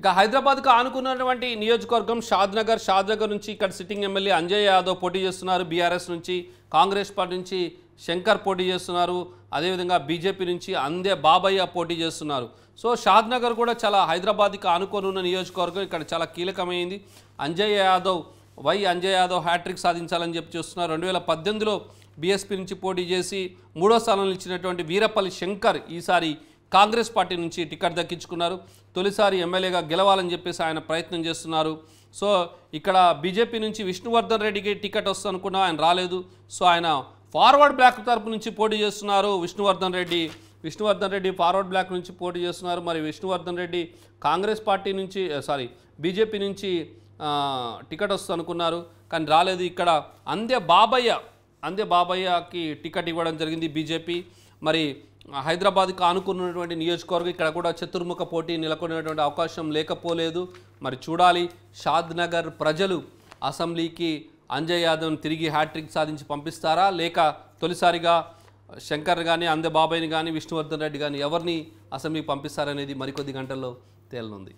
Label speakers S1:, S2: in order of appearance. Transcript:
S1: ఇక హైదరాబాద్కు ఆనుకున్నటువంటి నియోజకవర్గం షాద్నగర్ షాద్నగర్ నుంచి ఇక్కడ సిట్టింగ్ ఎమ్మెల్యే అంజయ్ యాదవ్ పోటీ చేస్తున్నారు బీఆర్ఎస్ నుంచి కాంగ్రెస్ పార్టీ నుంచి శంకర్ పోటీ చేస్తున్నారు అదేవిధంగా బీజేపీ నుంచి అందే బాబయ్య పోటీ చేస్తున్నారు సో షాద్నగర్ కూడా చాలా హైదరాబాద్కి ఆనుకొని ఉన్న నియోజకవర్గం ఇక్కడ చాలా కీలకమైంది అంజయ్ యాదవ్ వై అంజయ్ యాదవ్ హ్యాట్రిక్ సాధించాలని చెప్పి చూస్తున్నారు రెండు వేల పద్దెనిమిదిలో బీఎస్పీ నుంచి పోటీ చేసి మూడో స్థానంలో ఇచ్చినటువంటి వీరపల్లి శంకర్ ఈసారి కాంగ్రెస్ పార్టీ నుంచి టికెట్ దక్కించుకున్నారు తొలిసారి ఎమ్మెల్యేగా గెలవాలని చెప్పేసి ఆయన ప్రయత్నం చేస్తున్నారు సో ఇక్కడ బీజేపీ నుంచి విష్ణువర్ధన్ రెడ్డికి టికెట్ వస్తుంది అనుకున్నా ఆయన రాలేదు సో ఆయన ఫార్వర్డ్ బ్లాక్ తరపు నుంచి పోటీ చేస్తున్నారు విష్ణువర్ధన్ రెడ్డి విష్ణువర్ధన్ రెడ్డి ఫార్వర్డ్ బ్లాక్ నుంచి పోటీ చేస్తున్నారు మరి విష్ణువర్ధన్ రెడ్డి కాంగ్రెస్ పార్టీ నుంచి సారీ బీజేపీ నుంచి టికెట్ వస్తుంది అనుకున్నారు కానీ రాలేదు ఇక్కడ అందే బాబయ్య అందే బాబయ్యకి టికెట్ ఇవ్వడం జరిగింది బీజేపీ మరి హైదరాబాద్కి ఆనుకున్నటువంటి నియోజకవర్గం ఇక్కడ కూడా చతుర్ముఖ పోటీ నెలకొనేటువంటి అవకాశం లేకపోలేదు మరి చూడాలి షాద్ నగర్ ప్రజలు అసెంబ్లీకి అంజయ్ యాదవ్ తిరిగి హ్యాట్రిక్ సాధించి పంపిస్తారా లేక తొలిసారిగా శంకర్ కానీ అందె బాబాయ్ని కానీ విష్ణువర్ధన్ రెడ్డి కానీ ఎవరిని అసెంబ్లీకి పంపిస్తారనేది మరికొద్ది గంటల్లో తేలనుంది